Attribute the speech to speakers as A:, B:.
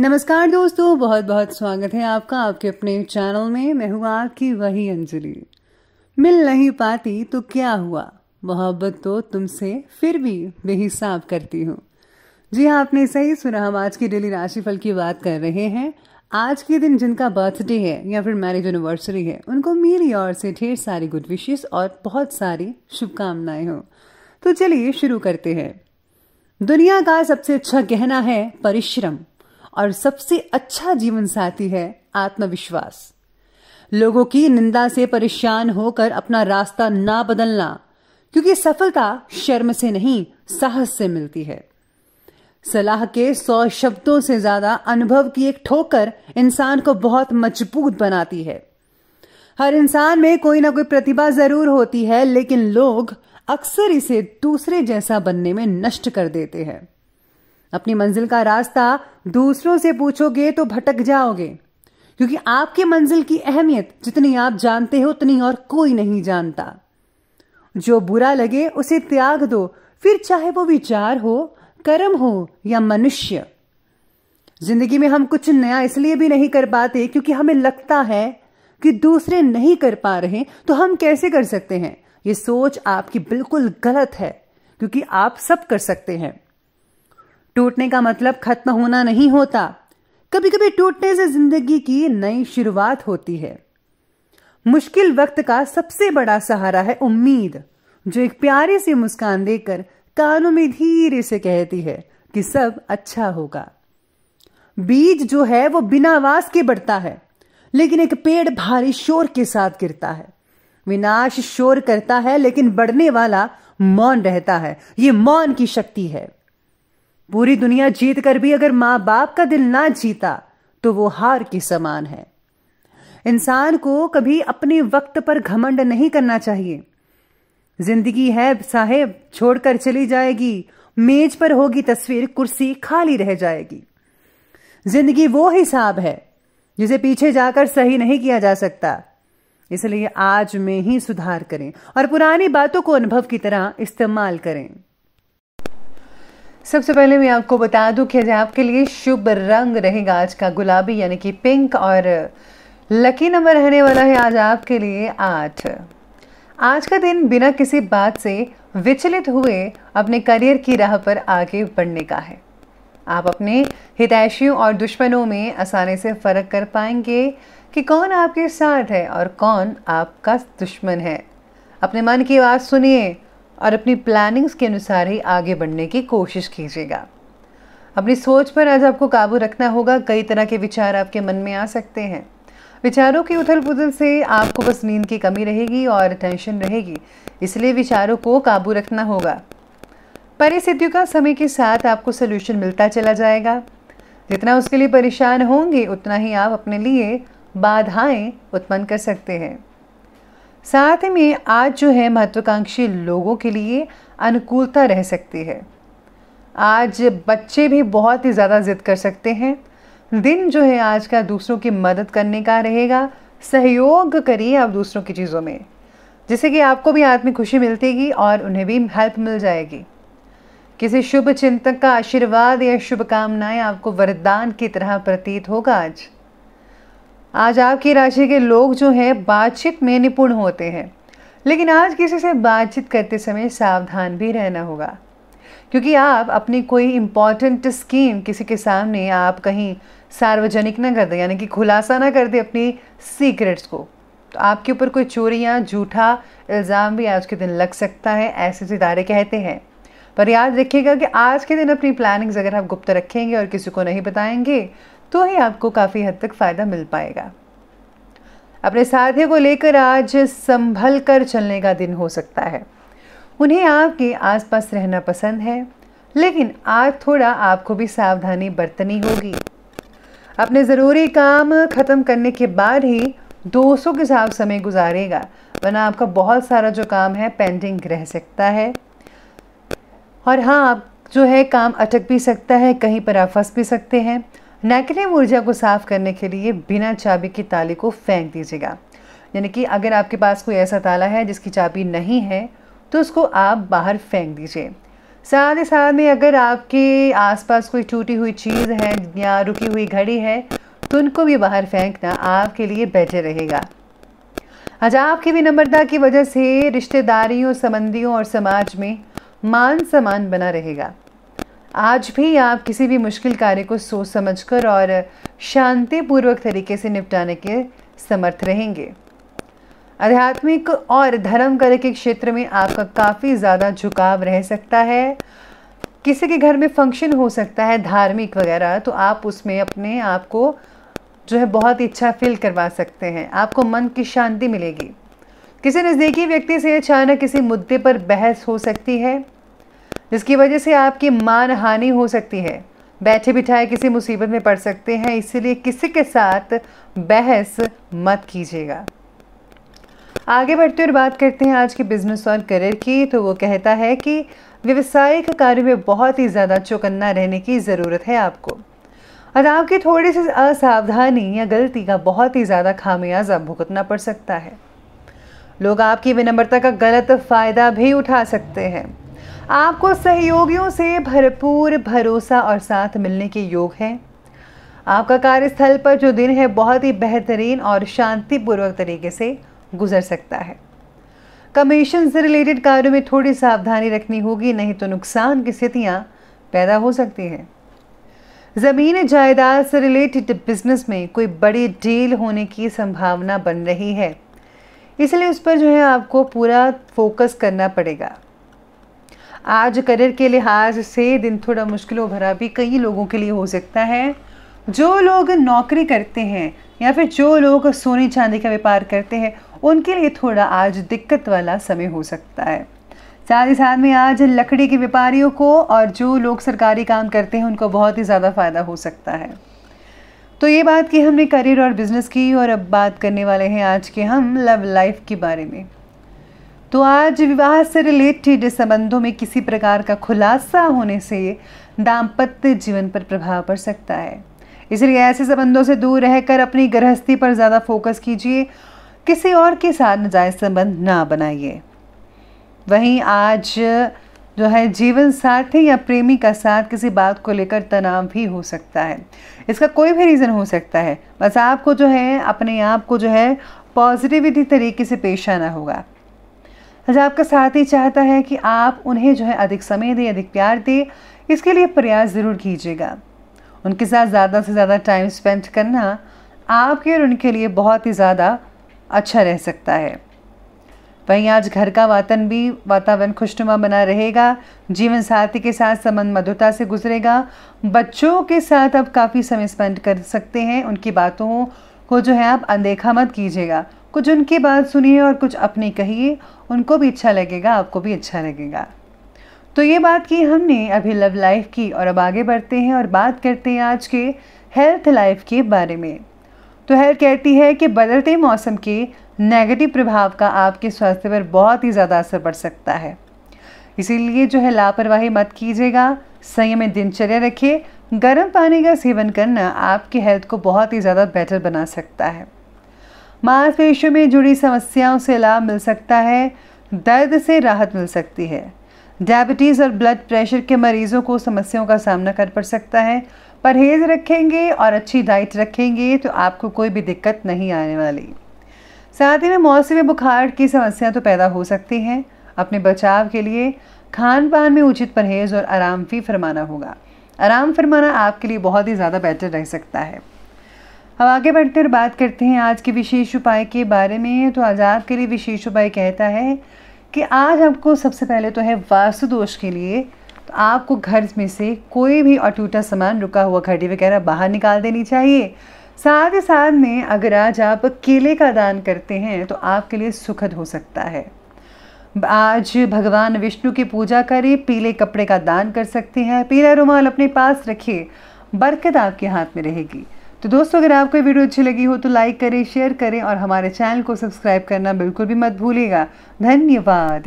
A: नमस्कार दोस्तों बहुत बहुत स्वागत है आपका आपके अपने चैनल में मैं हूँ आपकी वही अंजलि मिल नहीं पाती तो क्या हुआ मोहब्बत तो तुमसे फिर भी बेहिसाब करती हूँ जी हाँ आपने सही सुना हम आज की डेली राशिफल की बात कर रहे हैं आज के दिन जिनका बर्थडे है या फिर मैरिज एनिवर्सरी है उनको मेरी ओर से ढेर सारी गुड विशेष और बहुत सारी शुभकामनाएं हो तो चलिए शुरू करते हैं दुनिया का सबसे अच्छा गहना है परिश्रम और सबसे अच्छा जीवन साथी है आत्मविश्वास लोगों की निंदा से परेशान होकर अपना रास्ता ना बदलना क्योंकि सफलता शर्म से नहीं साहस से मिलती है सलाह के सौ शब्दों से ज्यादा अनुभव की एक ठोकर इंसान को बहुत मजबूत बनाती है हर इंसान में कोई ना कोई प्रतिभा जरूर होती है लेकिन लोग अक्सर इसे दूसरे जैसा बनने में नष्ट कर देते हैं अपनी मंजिल का रास्ता दूसरों से पूछोगे तो भटक जाओगे क्योंकि आपकी मंजिल की अहमियत जितनी आप जानते हो उतनी और कोई नहीं जानता जो बुरा लगे उसे त्याग दो फिर चाहे वो विचार हो कर्म हो या मनुष्य जिंदगी में हम कुछ नया इसलिए भी नहीं कर पाते क्योंकि हमें लगता है कि दूसरे नहीं कर पा रहे तो हम कैसे कर सकते हैं ये सोच आपकी बिल्कुल गलत है क्योंकि आप सब कर सकते हैं टूटने का मतलब खत्म होना नहीं होता कभी कभी टूटने से जिंदगी की नई शुरुआत होती है मुश्किल वक्त का सबसे बड़ा सहारा है उम्मीद जो एक प्यारी सी मुस्कान देकर कानों में धीरे से कहती है कि सब अच्छा होगा बीज जो है वो बिना आवाज के बढ़ता है लेकिन एक पेड़ भारी शोर के साथ गिरता है विनाश शोर करता है लेकिन बढ़ने वाला मौन रहता है ये मौन की शक्ति है पूरी दुनिया जीत कर भी अगर मां बाप का दिल ना जीता तो वो हार के समान है इंसान को कभी अपने वक्त पर घमंड नहीं करना चाहिए जिंदगी है साहेब छोड़कर चली जाएगी मेज पर होगी तस्वीर कुर्सी खाली रह जाएगी जिंदगी वो हिसाब है जिसे पीछे जाकर सही नहीं किया जा सकता इसलिए आज में ही सुधार करें और पुरानी बातों को अनुभव की तरह इस्तेमाल करें सबसे पहले मैं आपको बता दूं कि आपके लिए शुभ रंग रहेगा आज का गुलाबी यानी कि पिंक और लकी नंबर रहने वाला है आज आपके लिए आठ आज का दिन बिना किसी बात से विचलित हुए अपने करियर की राह पर आगे बढ़ने का है आप अपने हितैषियों और दुश्मनों में आसानी से फ़र्क कर पाएंगे कि कौन आपके साथ है और कौन आपका दुश्मन है अपने मन की आवाज़ सुनिए और अपनी प्लानिंग्स के अनुसार ही आगे बढ़ने की कोशिश कीजिएगा अपनी सोच पर आज आपको काबू रखना होगा कई तरह के विचार आपके मन में आ सकते हैं विचारों की उथल पुथल से आपको बस नींद की कमी रहेगी और टेंशन रहेगी इसलिए विचारों को काबू रखना होगा परिस्थितियों का समय के साथ आपको सोल्यूशन मिलता चला जाएगा जितना उसके लिए परेशान होंगे उतना ही आप अपने लिए बाधाएं उत्पन्न कर सकते हैं साथ ही में आज जो है महत्वाकांक्षी लोगों के लिए अनुकूलता रह सकती है आज बच्चे भी बहुत ही ज़्यादा जिद कर सकते हैं दिन जो है आज का दूसरों की मदद करने का रहेगा सहयोग करिए आप दूसरों की चीज़ों में जिससे कि आपको भी आत्मिक खुशी मिलतेगी और उन्हें भी हेल्प मिल जाएगी किसी शुभ चिंतक का आशीर्वाद या शुभकामनाएं आपको वरदान की तरह प्रतीत होगा आज आज आपकी राशि के लोग जो हैं बातचीत में निपुण होते हैं लेकिन आज किसी से बातचीत करते समय सावधान भी रहना होगा क्योंकि आप अपनी कोई इम्पॉर्टेंट स्कीम किसी के सामने आप कहीं सार्वजनिक ना कर दें यानी कि खुलासा ना कर दें अपनी सीक्रेट्स को तो आपके ऊपर कोई चोरियाँ जूठा झूठा इल्ज़ाम भी आज के दिन लग सकता है ऐसे सितारे तो कहते हैं पर याद रखिएगा कि आज के दिन अपनी प्लानिंग्स अगर आप गुप्त रखेंगे और किसी को नहीं बताएंगे तो ही आपको काफ़ी हद तक फ़ायदा मिल पाएगा अपने साथी को लेकर आज संभल कर चलने का दिन हो सकता है उन्हें आपके आसपास रहना पसंद है लेकिन आज थोड़ा आपको भी सावधानी बरतनी होगी अपने ज़रूरी काम ख़त्म करने के बाद ही दोस्तों के साथ समय गुजारेगा वरना आपका बहुत सारा जो काम है पेंडिंग रह सकता है और हाँ आप जो है काम अटक भी सकता है कहीं पर आप फंस भी सकते हैं नेगेटिव ऊर्जा को साफ करने के लिए बिना चाबी की ताले को फेंक दीजिएगा यानी कि अगर आपके पास कोई ऐसा ताला है जिसकी चाबी नहीं है तो उसको आप बाहर फेंक दीजिए साथ ही साथ में अगर आपके आसपास कोई टूटी हुई चीज़ है या रुकी हुई घड़ी है तो उनको भी बाहर फेंकना आपके लिए बेहतर रहेगा आज आपकी भी की वजह से रिश्तेदारियों संबंधियों और समाज में मान सम्मान बना रहेगा आज भी आप किसी भी मुश्किल कार्य को सोच समझकर और शांतिपूर्वक तरीके से निपटाने के समर्थ रहेंगे आध्यात्मिक और धर्म कर के क्षेत्र में आपका काफ़ी ज़्यादा झुकाव रह सकता है किसी के घर में फंक्शन हो सकता है धार्मिक वगैरह तो आप उसमें अपने आप को जो है बहुत इच्छा फील करवा सकते हैं आपको मन की शांति मिलेगी किसी नज़दीकी व्यक्ति से अचानक किसी मुद्दे पर बहस हो सकती है जिसकी वजह से आपकी मान हानि हो सकती है बैठे बिठाए किसी मुसीबत में पड़ सकते हैं इसीलिए किसी के साथ बहस मत कीजिएगा आगे बढ़ते और बात करते हैं आज के बिजनेस और करियर की तो वो कहता है कि व्यवसायिक कार्य में बहुत ही ज़्यादा चौकन्ना रहने की ज़रूरत है आपको और आपकी थोड़ी सी असावधानी या गलती का बहुत ही ज़्यादा खामियाजा भुगतना पड़ सकता है लोग आपकी विनम्रता का गलत फ़ायदा भी उठा सकते हैं आपको सहयोगियों से भरपूर भरोसा और साथ मिलने के योग है आपका कार्यस्थल पर जो दिन है बहुत ही बेहतरीन और शांतिपूर्वक तरीके से गुजर सकता है कमीशन से रिलेटेड कार्यों में थोड़ी सावधानी रखनी होगी नहीं तो नुकसान की स्थितियाँ पैदा हो सकती हैं ज़मीन जायदाद से रिलेटेड बिजनेस में कोई बड़ी डील होने की संभावना बन रही है इसलिए उस पर जो है आपको पूरा फोकस करना पड़ेगा आज करियर के लिहाज से दिन थोड़ा मुश्किलों भरा भी कई लोगों के लिए हो सकता है जो लोग नौकरी करते हैं या फिर जो लोग सोने चांदी का व्यापार करते हैं उनके लिए थोड़ा आज दिक्कत वाला समय हो सकता है साथ ही साथ में आज लकड़ी के व्यापारियों को और जो लोग सरकारी काम करते हैं उनको बहुत ही ज़्यादा फ़ायदा हो सकता है तो ये बात की हमने करियर और बिज़नेस की और अब बात करने वाले हैं आज के हम लव लाइफ के बारे में तो आज विवाह से रिलेटेड संबंधों में किसी प्रकार का खुलासा होने से दाम्पत्य जीवन पर प्रभाव पड़ सकता है इसलिए ऐसे संबंधों से दूर रहकर अपनी गृहस्थी पर ज़्यादा फोकस कीजिए किसी और के साथ नजायज संबंध ना बनाइए वहीं आज जो है जीवन साथी या प्रेमी का साथ किसी बात को लेकर तनाव भी हो सकता है इसका कोई भी रीज़न हो सकता है बस आपको जो है अपने आप को जो है पॉजिटिविटी तरीके से पेश आना होगा अच्छा आपका साथी चाहता है कि आप उन्हें जो है अधिक समय दें अधिक प्यार दें इसके लिए प्रयास ज़रूर कीजिएगा उनके साथ ज़्यादा से ज़्यादा टाइम स्पेंड करना आपके और उनके लिए बहुत ही ज़्यादा अच्छा रह सकता है वहीं आज घर का वातन भी वातावरण खुशनुमा बना रहेगा जीवन साथी के साथ संबंध मधुरता से गुजरेगा बच्चों के साथ आप काफ़ी समय स्पेंड कर सकते हैं उनकी बातों को जो है आप अनदेखा मत कीजिएगा कुछ उनकी बात सुनिए और कुछ अपनी कहिए उनको भी अच्छा लगेगा आपको भी अच्छा लगेगा तो ये बात की हमने अभी लव लाइफ की और अब आगे बढ़ते हैं और बात करते हैं आज के हेल्थ लाइफ के बारे में तो हेल्थ कहती है कि बदलते मौसम के नेगेटिव प्रभाव का आपके स्वास्थ्य पर बहुत ही ज़्यादा असर पड़ सकता है इसीलिए जो है लापरवाही मत कीजिएगा में दिनचर्या रखिए गर्म पानी का सेवन करना आपकी हेल्थ को बहुत ही ज़्यादा बेटर बना सकता है मांसपेशियों में जुड़ी समस्याओं से लाभ मिल सकता है दर्द से राहत मिल सकती है डायबिटीज़ और ब्लड प्रेशर के मरीज़ों को समस्याओं का सामना कर पड़ सकता है परहेज रखेंगे और अच्छी डाइट रखेंगे तो आपको कोई भी दिक्कत नहीं आने वाली साथ ही में मौसमी बुखार की समस्या तो पैदा हो सकती हैं अपने बचाव के लिए खान पान में उचित परहेज और आराम भी फरमाना होगा आराम फरमाना आपके लिए बहुत ही ज़्यादा बेटर रह सकता है अब आगे बढ़ते और बात करते हैं आज के विशेष उपाय के बारे में तो आज आपके लिए विशेष उपाय कहता है कि आज आपको सबसे पहले तो है वास्तु दोष के लिए तो आपको घर में से कोई भी अटूटा सामान रुका हुआ घड़ी वगैरह बाहर निकाल देनी चाहिए साथ ही साथ में अगर आज आप केले का दान करते हैं तो आपके लिए सुखद हो सकता है आज भगवान विष्णु की पूजा करें पीले कपड़े का दान कर सकते हैं पीला रुमाल अपने पास रखिए बरकत आपके हाथ में रहेगी तो दोस्तों अगर आपको वीडियो अच्छी लगी हो तो लाइक करें शेयर करें और हमारे चैनल को सब्सक्राइब करना बिल्कुल भी मत भूलिएगा धन्यवाद